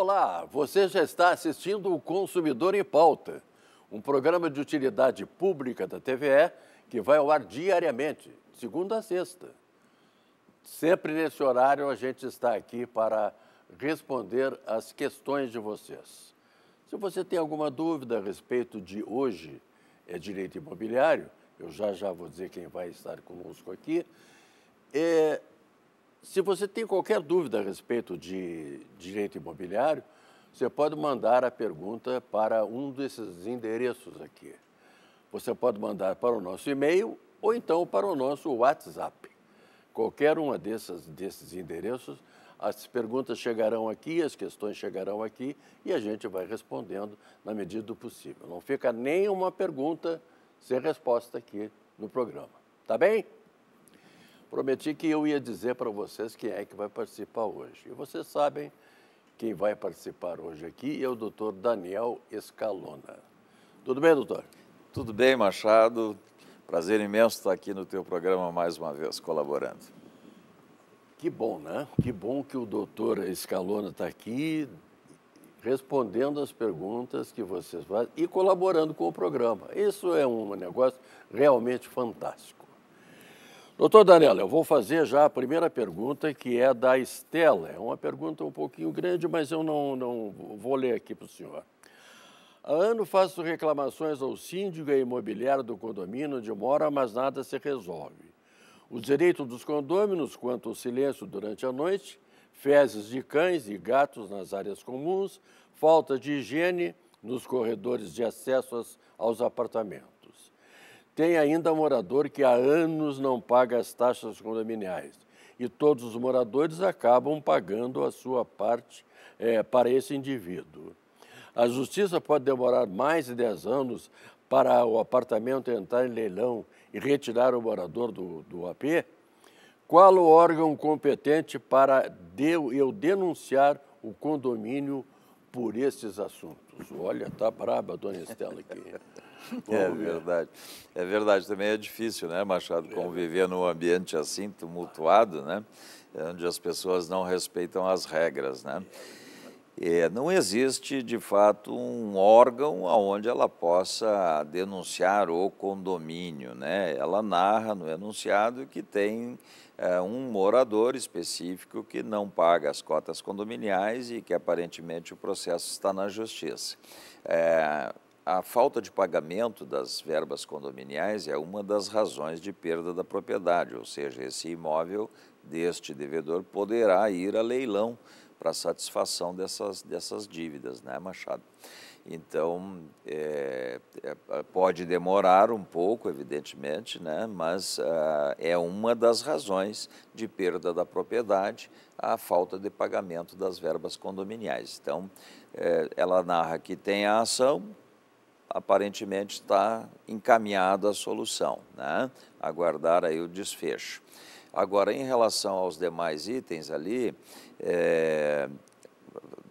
Olá, você já está assistindo o Consumidor em Pauta, um programa de utilidade pública da TVE que vai ao ar diariamente, segunda a sexta. Sempre nesse horário a gente está aqui para responder às questões de vocês. Se você tem alguma dúvida a respeito de hoje é direito imobiliário, eu já já vou dizer quem vai estar conosco aqui. É, se você tem qualquer dúvida a respeito de direito imobiliário, você pode mandar a pergunta para um desses endereços aqui. Você pode mandar para o nosso e-mail ou então para o nosso WhatsApp. Qualquer um desses endereços, as perguntas chegarão aqui, as questões chegarão aqui e a gente vai respondendo na medida do possível. Não fica nenhuma pergunta sem resposta aqui no programa. Tá bem? prometi que eu ia dizer para vocês quem é que vai participar hoje. E vocês sabem quem vai participar hoje aqui é o doutor Daniel Escalona. Tudo bem, doutor? Tudo bem, Machado. Prazer imenso estar aqui no teu programa mais uma vez, colaborando. Que bom, né? Que bom que o doutor Escalona está aqui respondendo as perguntas que vocês fazem e colaborando com o programa. Isso é um negócio realmente fantástico. Doutor Daniela, eu vou fazer já a primeira pergunta, que é da Estela. É uma pergunta um pouquinho grande, mas eu não, não vou ler aqui para o senhor. Há ano faço reclamações ao síndico e imobiliário do condomínio onde mora, mas nada se resolve. Os direitos dos condôminos quanto ao silêncio durante a noite, fezes de cães e gatos nas áreas comuns, falta de higiene nos corredores de acesso aos apartamentos. Tem ainda morador que há anos não paga as taxas condominiais e todos os moradores acabam pagando a sua parte é, para esse indivíduo. A justiça pode demorar mais de 10 anos para o apartamento entrar em leilão e retirar o morador do, do AP? Qual o órgão competente para de, eu denunciar o condomínio por esses assuntos? Olha, tá braba a dona Estela aqui é verdade. É verdade, também é difícil, né, Machado, é conviver num ambiente assim, tumultuado, né? É onde as pessoas não respeitam as regras, né? É, não existe, de fato, um órgão onde ela possa denunciar o condomínio. Né? Ela narra no enunciado que tem é, um morador específico que não paga as cotas condominiais e que, aparentemente, o processo está na justiça. É, a falta de pagamento das verbas condominiais é uma das razões de perda da propriedade, ou seja, esse imóvel deste devedor poderá ir a leilão para satisfação dessas, dessas dívidas, né, Machado? Então, é, é, é pode demorar um pouco, evidentemente, né? mas ah, é uma das razões de perda da propriedade a falta de pagamento das verbas condominiais. Então, é, ela narra que tem a ação, aparentemente está encaminhada a solução, né? aguardar aí o desfecho. Agora, em relação aos demais itens ali, é,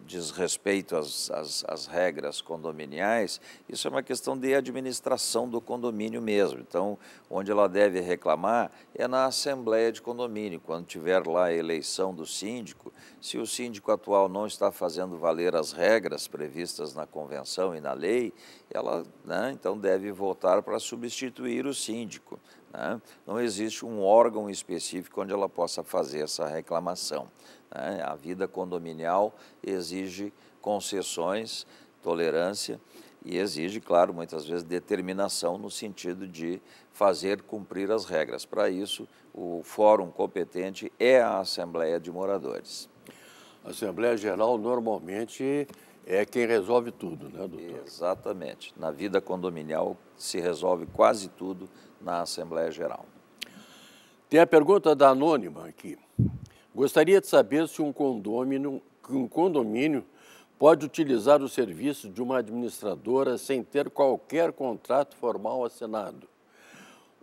diz respeito às, às, às, regras condominiais, isso é uma questão de administração do condomínio mesmo. Então, onde ela deve reclamar é na assembleia de condomínio, quando tiver lá a eleição do síndico. Se o síndico atual não está fazendo valer as regras previstas na convenção e na lei, ela né, então deve votar para substituir o síndico. Né? Não existe um órgão específico onde ela possa fazer essa reclamação. Né? A vida condominial exige concessões, tolerância e exige, claro, muitas vezes determinação no sentido de fazer cumprir as regras. Para isso, o fórum competente é a Assembleia de Moradores. A Assembleia Geral normalmente é quem resolve tudo, né, doutor? Exatamente. Na vida condominial se resolve quase tudo na Assembleia Geral. Tem a pergunta da Anônima aqui. Gostaria de saber se um condomínio, um condomínio pode utilizar o serviço de uma administradora sem ter qualquer contrato formal assinado.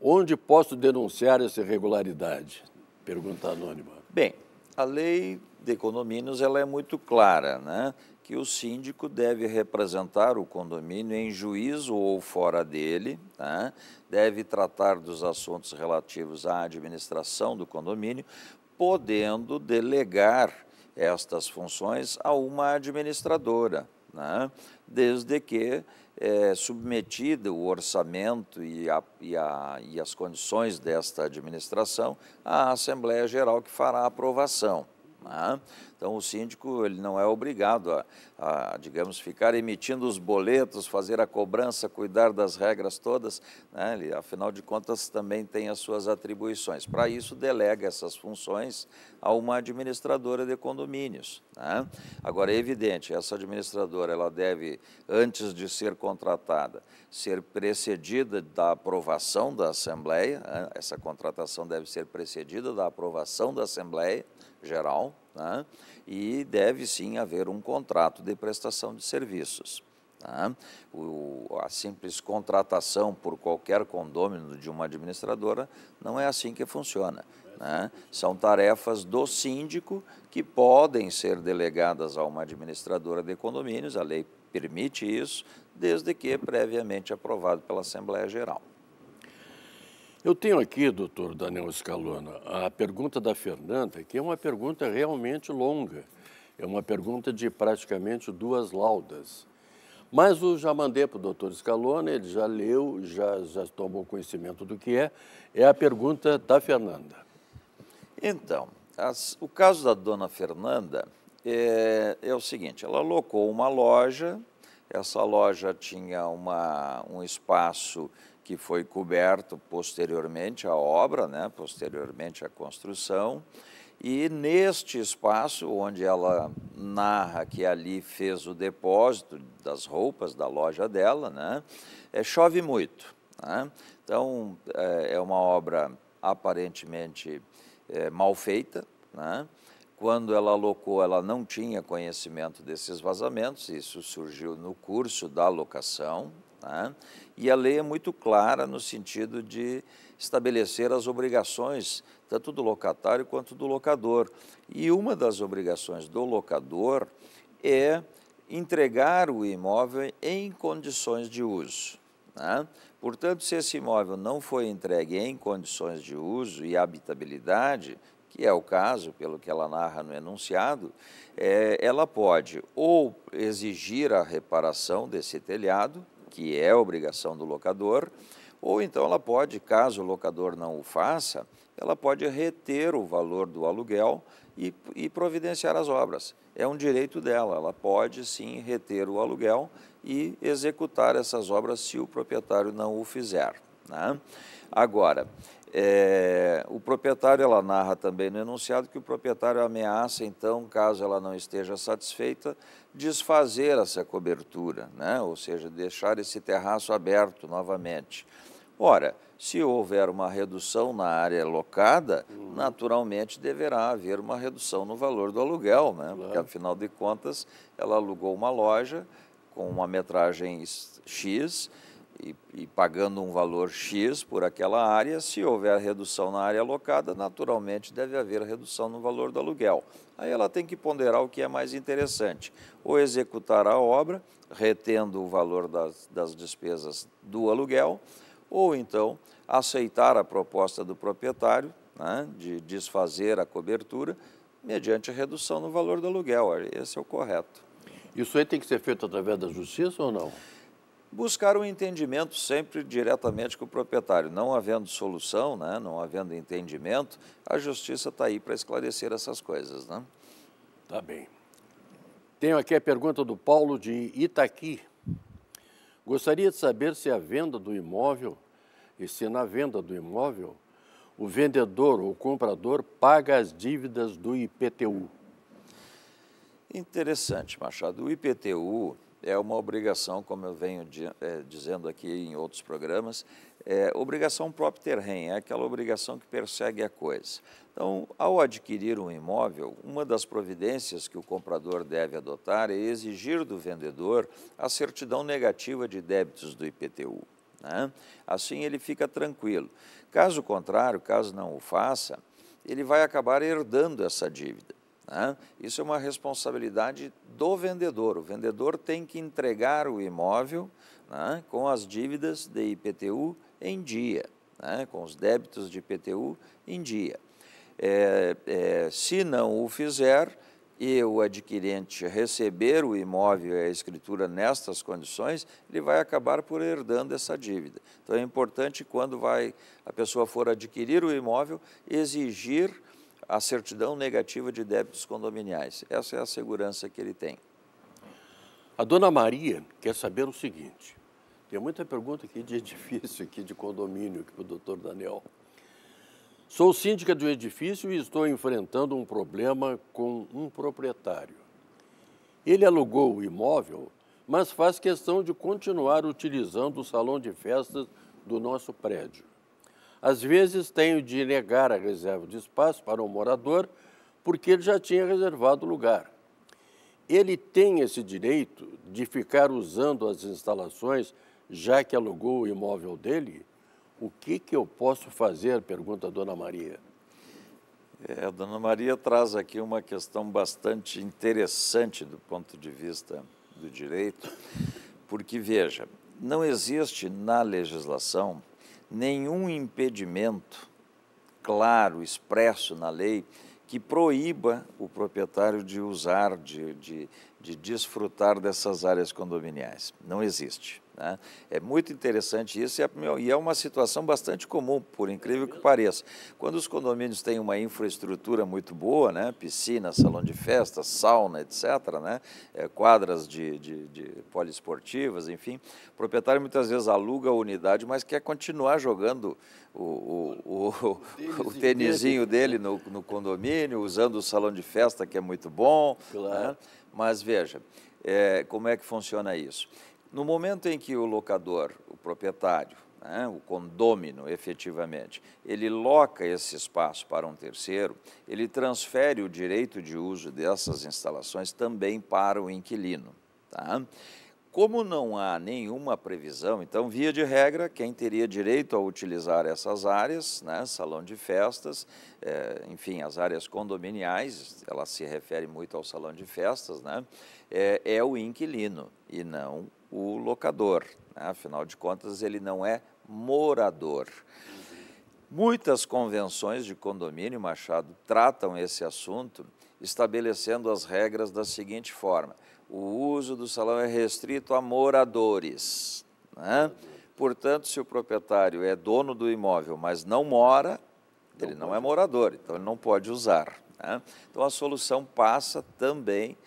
Onde posso denunciar essa irregularidade? Pergunta anônima. Bem, a lei de condomínios ela é muito clara, né? que o síndico deve representar o condomínio em juízo ou fora dele, né? deve tratar dos assuntos relativos à administração do condomínio, podendo delegar estas funções a uma administradora, né? desde que é, o orçamento e, a, e, a, e as condições desta administração à Assembleia Geral que fará a aprovação. Né? Então, o síndico ele não é obrigado a, a, digamos, ficar emitindo os boletos, fazer a cobrança, cuidar das regras todas. Né? Ele, afinal de contas, também tem as suas atribuições. Para isso, delega essas funções a uma administradora de condomínios. Né? Agora, é evidente, essa administradora ela deve, antes de ser contratada, ser precedida da aprovação da Assembleia. Né? Essa contratação deve ser precedida da aprovação da Assembleia geral, né? e deve sim haver um contrato de prestação de serviços. Né? O, a simples contratação por qualquer condômino de uma administradora não é assim que funciona. Né? São tarefas do síndico que podem ser delegadas a uma administradora de condomínios, a lei permite isso, desde que previamente aprovado pela Assembleia Geral. Eu tenho aqui, doutor Daniel Scalona, a pergunta da Fernanda, que é uma pergunta realmente longa. É uma pergunta de praticamente duas laudas. Mas eu já mandei para o doutor Scalona, ele já leu, já, já tomou conhecimento do que é. É a pergunta da Fernanda. Então, as, o caso da dona Fernanda é, é o seguinte: ela alocou uma loja, essa loja tinha uma, um espaço que foi coberto posteriormente à obra, né, posteriormente à construção, e neste espaço onde ela narra que ali fez o depósito das roupas da loja dela, né, é, chove muito. Né? Então, é, é uma obra aparentemente é, mal feita, né? Quando ela alocou, ela não tinha conhecimento desses vazamentos, isso surgiu no curso da locação, Tá? E a lei é muito clara no sentido de estabelecer as obrigações, tanto do locatário quanto do locador. E uma das obrigações do locador é entregar o imóvel em condições de uso. Né? Portanto, se esse imóvel não foi entregue em condições de uso e habitabilidade, que é o caso, pelo que ela narra no enunciado, é, ela pode ou exigir a reparação desse telhado, que é obrigação do locador, ou então ela pode, caso o locador não o faça, ela pode reter o valor do aluguel e, e providenciar as obras. É um direito dela, ela pode sim reter o aluguel e executar essas obras se o proprietário não o fizer. Né? Agora, é, o proprietário, ela narra também no enunciado que o proprietário ameaça, então, caso ela não esteja satisfeita, desfazer essa cobertura, né? ou seja, deixar esse terraço aberto novamente. Ora, se houver uma redução na área locada, hum. naturalmente deverá haver uma redução no valor do aluguel, né? porque afinal de contas ela alugou uma loja com uma metragem X e, e, pagando um valor X por aquela área, se houver redução na área alocada, naturalmente deve haver redução no valor do aluguel. Aí ela tem que ponderar o que é mais interessante: ou executar a obra, retendo o valor das, das despesas do aluguel, ou então aceitar a proposta do proprietário né, de desfazer a cobertura mediante redução no valor do aluguel. Esse é o correto. Isso aí tem que ser feito através da justiça ou não? buscar o um entendimento sempre diretamente com o proprietário. Não havendo solução, né, não havendo entendimento, a justiça está aí para esclarecer essas coisas. Né? Tá bem. Tenho aqui a pergunta do Paulo de Itaqui. Gostaria de saber se a venda do imóvel, e se na venda do imóvel, o vendedor ou comprador paga as dívidas do IPTU. Interessante, Machado. O IPTU é uma obrigação, como eu venho de, é, dizendo aqui em outros programas, é obrigação própria terrena, é aquela obrigação que persegue a coisa. Então, ao adquirir um imóvel, uma das providências que o comprador deve adotar é exigir do vendedor a certidão negativa de débitos do IPTU. Né? Assim ele fica tranquilo. Caso contrário, caso não o faça, ele vai acabar herdando essa dívida. Né? Isso é uma responsabilidade do vendedor. O vendedor tem que entregar o imóvel né, com as dívidas de IPTU em dia, né, com os débitos de IPTU em dia. É, é, se não o fizer e o adquirente receber o imóvel e a escritura nestas condições, ele vai acabar por herdando essa dívida. Então é importante quando vai a pessoa for adquirir o imóvel exigir a certidão negativa de débitos condominiais. Essa é a segurança que ele tem. A dona Maria quer saber o seguinte: tem muita pergunta aqui de edifício, aqui de condomínio, aqui para o doutor Daniel. Sou síndica do edifício e estou enfrentando um problema com um proprietário. Ele alugou o imóvel, mas faz questão de continuar utilizando o salão de festas do nosso prédio. Às vezes, tenho de negar a reserva de espaço para o um morador porque ele já tinha reservado o lugar. Ele tem esse direito de ficar usando as instalações já que alugou o imóvel dele? O que, que eu posso fazer? Pergunta a dona Maria. É, a dona Maria traz aqui uma questão bastante interessante do ponto de vista do direito, porque, veja, não existe na legislação nenhum impedimento claro, expresso na lei, que proíba o proprietário de usar, de, de, de desfrutar dessas áreas condominiais. Não existe. Né? É muito interessante isso é e é uma situação bastante comum, por incrível que pareça. Quando os condomínios têm uma infraestrutura muito boa, né? piscina, salão de festa, sauna, etc., né? É, quadras de, de, de poliesportivas, enfim, o proprietário muitas vezes aluga a unidade, mas quer continuar jogando o, o, o, o tênisinho dele no, no, condomínio, usando o salão de festa, que é muito bom. Né? Claro. Né? Mas veja, é, como é que funciona isso? No momento em que o locador, o proprietário, né, o condômino efetivamente, ele loca esse espaço para um terceiro, ele transfere o direito de uso dessas instalações também para o inquilino. Tá? Como não há nenhuma previsão, então, via de regra, quem teria direito a utilizar essas áreas, né, salão de festas, é, enfim, as áreas condominiais, ela se refere muito ao salão de festas, né, é, é o inquilino e não o locador. Né? Afinal de contas, ele não é morador. Muitas convenções de condomínio, Machado, tratam esse assunto, estabelecendo as regras da seguinte forma: o uso do salão é restrito a moradores. Né? Portanto, se o proprietário é dono do imóvel, mas não mora, ele não é morador, então ele não pode usar. Né? Então, a solução passa também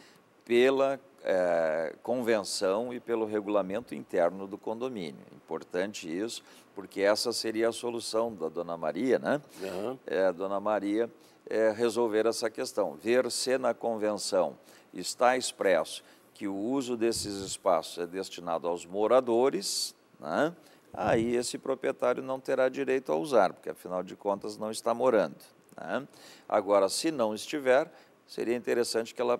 pela é, convenção e pelo regulamento interno do condomínio. Importante isso, porque essa seria a solução da dona Maria, né? Uhum. É, dona Maria é, resolver essa questão. Ver se na convenção está expresso que o uso desses espaços é destinado aos moradores, né? aí esse proprietário não terá direito a usar, porque afinal de contas não está morando. Né? Agora, se não estiver, seria interessante que ela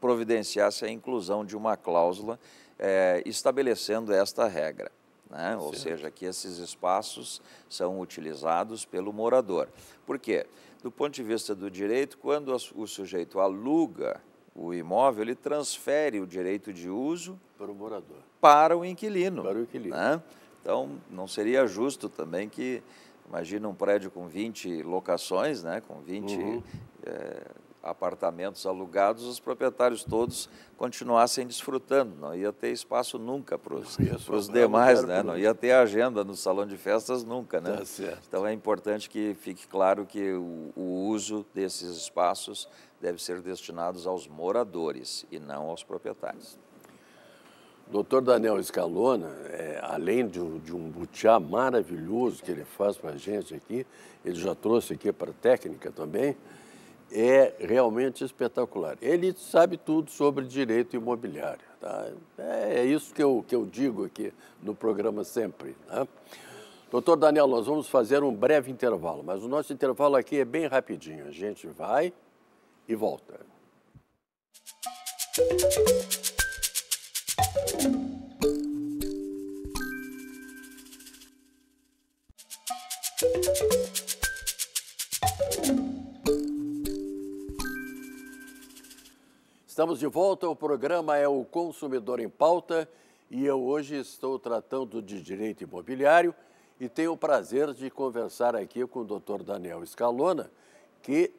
providenciasse a inclusão de uma cláusula é, estabelecendo esta regra. Né? Ou seja, que esses espaços são utilizados pelo morador. Por quê? Do ponto de vista do direito, quando o sujeito aluga o imóvel, ele transfere o direito de uso para o morador, para o inquilino. Para o inquilino. Né? Então, não seria justo também que, imagina um prédio com 20 locações, né? com 20 uhum. é, apartamentos alugados, os proprietários todos continuassem desfrutando. Não ia ter espaço nunca para os demais, né? Não ia ter agenda no salão de festas nunca, né? Tá então é importante que fique claro que o, o uso desses espaços deve ser destinados aos moradores e não aos proprietários. Doutor Daniel Escalona, é, além de, de, um butiá maravilhoso que ele faz para a gente aqui, ele já trouxe aqui para a técnica também, é realmente espetacular. Ele sabe tudo sobre direito imobiliário. Tá? É, é, isso que eu, que eu digo aqui no programa sempre. Né? Doutor Daniel, nós vamos fazer um breve intervalo, mas o nosso intervalo aqui é bem rapidinho. A gente vai e volta. Música Estamos de volta, o programa é o Consumidor em Pauta e eu hoje estou tratando de direito imobiliário e tenho o prazer de conversar aqui com o doutor Daniel Scalona, que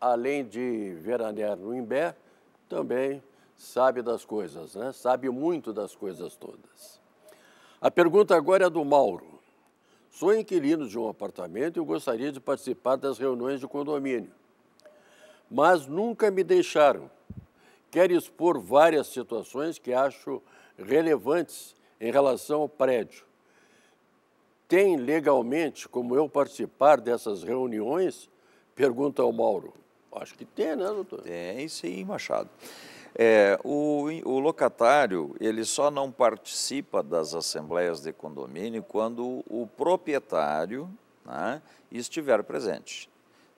além de veranear no Imbé, também sabe das coisas, né? sabe muito das coisas todas. A pergunta agora é do Mauro. Sou inquilino de um apartamento e gostaria de participar das reuniões de condomínio, mas nunca me deixaram quero expor várias situações que acho relevantes em relação ao prédio. Tem legalmente como eu participar dessas reuniões? Pergunta ao Mauro. Acho que tem, né, doutor? Tem, sim, Machado. É, o, o, locatário ele só não participa das assembleias de condomínio quando o proprietário né, estiver presente.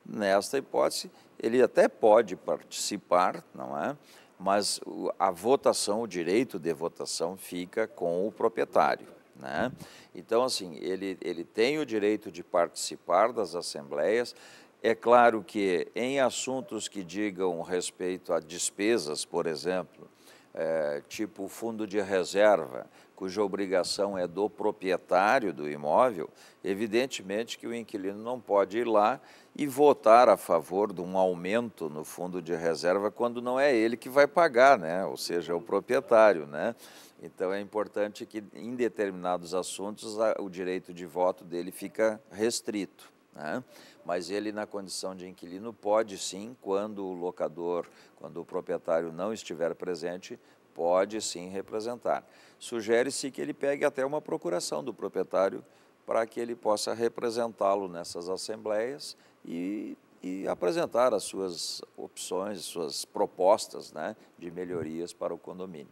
Nesta hipótese, ele até pode participar, não é? mas a votação, o direito de votação fica com o proprietário. Né? Então, assim, ele, ele tem o direito de participar das assembleias. É claro que em assuntos que digam respeito a despesas, por exemplo, é, tipo fundo de reserva, cuja obrigação é do proprietário do imóvel, evidentemente que o inquilino não pode ir lá e votar a favor de um aumento no fundo de reserva quando não é ele que vai pagar, né? ou seja, é o proprietário. Né? Então é importante que em determinados assuntos o direito de voto dele fica restrito. Né? Mas ele, na condição de inquilino, pode sim, quando o locador, quando o proprietário não estiver presente, pode sim representar. Sugere-se que ele pegue até uma procuração do proprietário para que ele possa representá-lo nessas assembleias e, e, apresentar as suas opções, suas propostas né, de melhorias para o condomínio.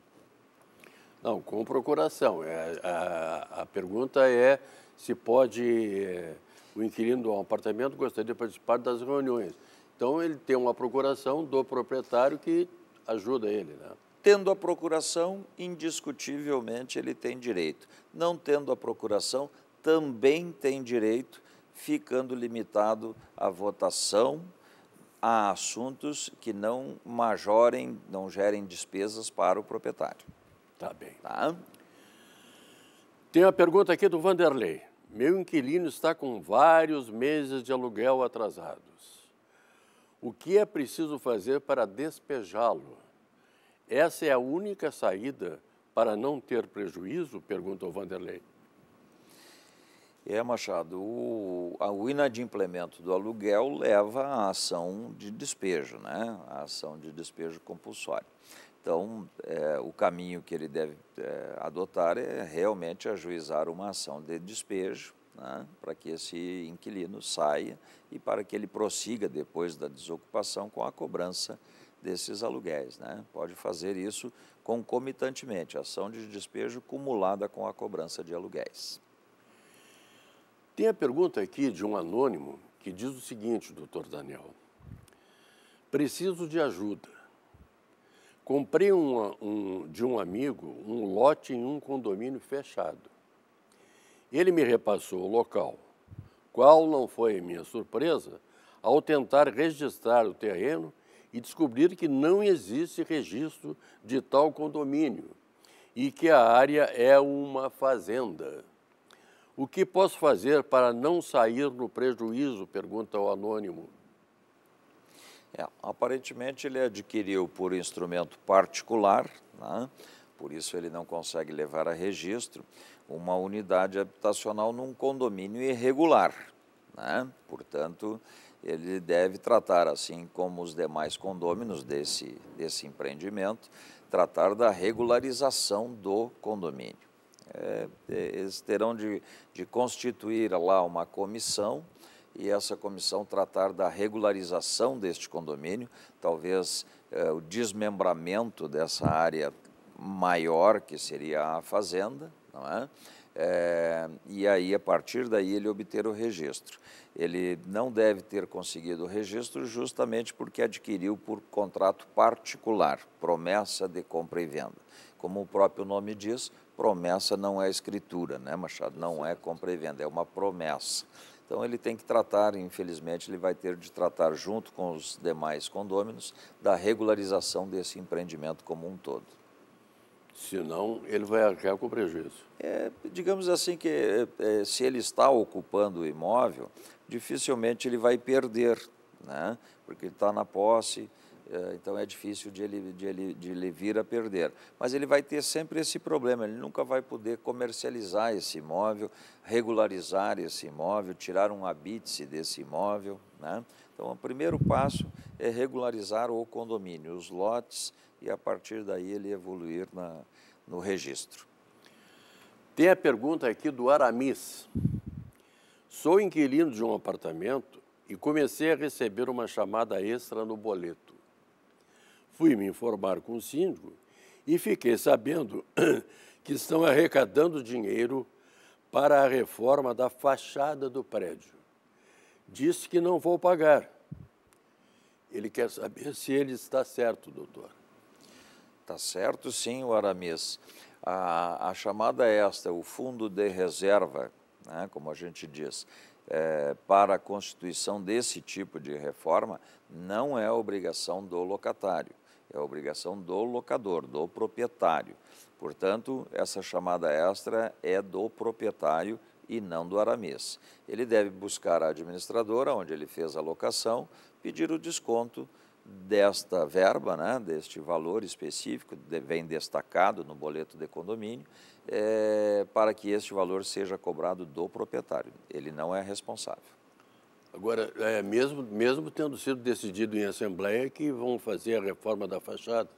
Não, com procuração. É, a, a, pergunta é se pode eh, o inquilino do apartamento gostaria de participar das reuniões. Então, ele tem uma procuração do proprietário que ajuda ele. Né? Tendo a procuração, indiscutivelmente ele tem direito. Não tendo a procuração, também tem direito, ficando limitado à votação a assuntos que não majorem, não gerem despesas para o proprietário. Tá bem. Tá? Tem uma pergunta aqui do Vanderlei. Meu inquilino está com vários meses de aluguel atrasados. O que é preciso fazer para despejá-lo? Essa é a única saída para não ter prejuízo? Pergunta o Vanderlei. É, Machado, o, o inadimplemento do aluguel leva à ação de despejo, né? A ação de despejo compulsório. Então, é, o caminho que ele deve é, adotar é realmente ajuizar uma ação de despejo né, para que esse inquilino saia e para que ele prossiga depois da desocupação com a cobrança desses aluguéis. Né? Pode fazer isso concomitantemente, ação de despejo cumulada com a cobrança de aluguéis. Tem a pergunta aqui de um anônimo que diz o seguinte, doutor Daniel. Preciso de ajuda Comprei um, de um amigo um lote em um condomínio fechado. Ele me repassou o local. Qual não foi minha surpresa ao tentar registrar o terreno e descobrir que não existe registro de tal condomínio e que a área é uma fazenda. O que posso fazer para não sair no prejuízo? pergunta o anônimo. É, aparentemente ele adquiriu por instrumento particular, né? por isso ele não consegue levar a registro, uma unidade habitacional num condomínio irregular. Né? Portanto, ele deve tratar, assim como os demais condôminos desse, desse empreendimento, tratar da regularização do condomínio. É, eles terão de, de constituir lá uma comissão e essa comissão tratar da regularização deste condomínio, talvez eh, o desmembramento dessa área maior, que seria a fazenda, não é? É, e aí, a partir daí, ele obter o registro. Ele não deve ter conseguido o registro justamente porque adquiriu por contrato particular, promessa de compra e venda. Como o próprio nome diz, promessa não é escritura, né, Machado? Não é compra e venda, é uma promessa. Então ele tem que tratar, infelizmente, ele vai ter de tratar junto com os demais condôminos da regularização desse empreendimento como um todo. Senão ele vai arcar com prejuízo. É, digamos assim que é, é, se ele está ocupando o imóvel, dificilmente ele vai perder, né? porque ele está na posse, eh, então é difícil de ele, de, ele, de ele vir a perder. Mas ele vai ter sempre esse problema, ele nunca vai poder comercializar esse imóvel, regularizar esse imóvel, tirar um habite desse imóvel. Né? Então, o primeiro passo é regularizar o condomínio, os lotes, e a partir daí ele evoluir na, no registro. Tem a pergunta aqui do Aramis. Sou inquilino de um apartamento e comecei a receber uma chamada extra no boleto. Fui me informar com o síndico e fiquei sabendo que estão arrecadando dinheiro para a reforma da fachada do prédio. Disse que não vou pagar. Ele quer saber se ele está certo, doutor. Está certo, sim, o Aramis. A, a chamada esta, o fundo de reserva, né, como a gente diz, é, para a constituição desse tipo de reforma, não é obrigação do locatário é a obrigação do locador, do proprietário. Portanto, essa chamada extra é do proprietário e não do aramês. Ele deve buscar a administradora onde ele fez a locação, pedir o desconto desta verba, né, deste valor específico, vem destacado no boleto de condomínio, é, para que este valor seja cobrado do proprietário. Ele não é responsável. Agora, é, mesmo, mesmo tendo sido decidido em Assembleia que vão fazer a reforma da fachada.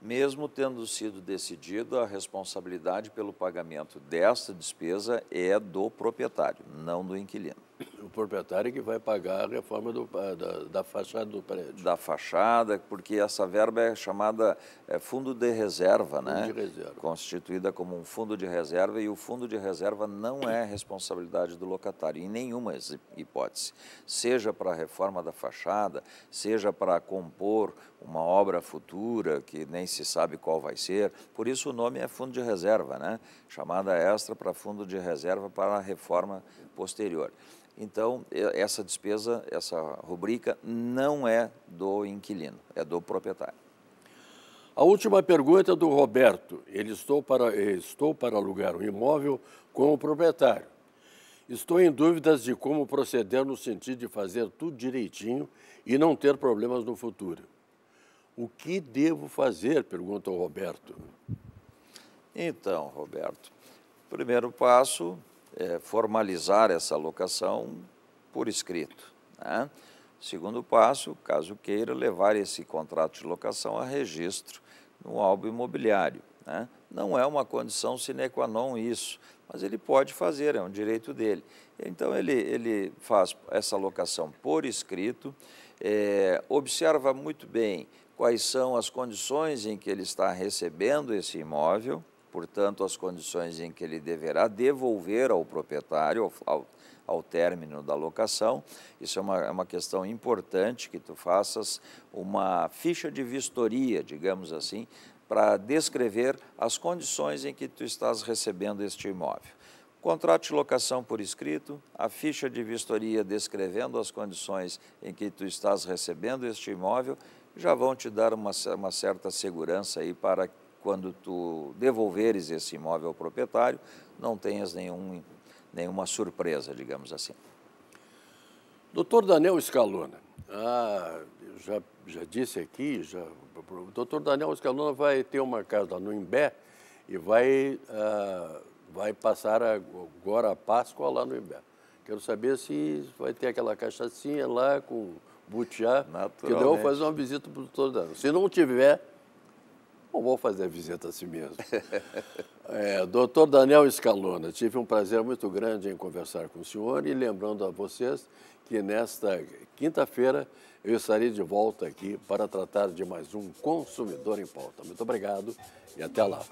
Mesmo tendo sido decidido, a responsabilidade pelo pagamento desta despesa é do proprietário, não do inquilino o proprietário que vai pagar a reforma do, da, da, fachada do prédio. Da fachada, porque essa verba é chamada é, fundo de reserva, fundo né? De reserva. Constituída como um fundo de reserva e o fundo de reserva não é responsabilidade do locatário, em nenhuma hipótese. Seja para a reforma da fachada, seja para compor uma obra futura que nem se sabe qual vai ser. Por isso o nome é fundo de reserva, né? Chamada extra para fundo de reserva para a reforma posterior. Então, essa despesa, essa rubrica, não é do inquilino, é do proprietário. A última pergunta é do Roberto. Ele estou para, eh, estou para alugar um imóvel com o proprietário. Estou em dúvidas de como proceder no sentido de fazer tudo direitinho e não ter problemas no futuro. O que devo fazer? Pergunta o Roberto. Então, Roberto, primeiro passo, é, formalizar essa locação por escrito. Né? Segundo passo, caso queira, levar esse contrato de locação a registro no álbum imobiliário. Né? Não é uma condição sine qua non isso, mas ele pode fazer, é um direito dele. Então, ele, ele faz essa locação por escrito, é, observa muito bem quais são as condições em que ele está recebendo esse imóvel, portanto, as condições em que ele deverá devolver ao proprietário, ao, ao término da locação. Isso é uma, é uma questão importante que tu faças uma ficha de vistoria, digamos assim, para descrever as condições em que tu estás recebendo este imóvel. Contrato de locação por escrito, a ficha de vistoria descrevendo as condições em que tu estás recebendo este imóvel já vão te dar uma, uma certa segurança aí para quando tu devolveres esse imóvel ao proprietário, não tenhas nenhum, nenhuma surpresa, digamos assim. Doutor Daniel Escalona, ah, eu já, já disse aqui, já, o doutor Daniel Escalona vai ter uma casa no Imbé e vai, ah, vai passar agora a Páscoa lá no Imbé. Quero saber se vai ter aquela cachaçinha lá com butiá, que daí eu vou fazer uma visita para o doutor Daniel. Se não tiver, vou fazer visita a si mesmo. É, doutor Daniel Escalona, tive um prazer muito grande em conversar com o senhor e lembrando a vocês que nesta quinta-feira eu estarei de volta aqui para tratar de mais um Consumidor em Pauta. Muito obrigado e até lá.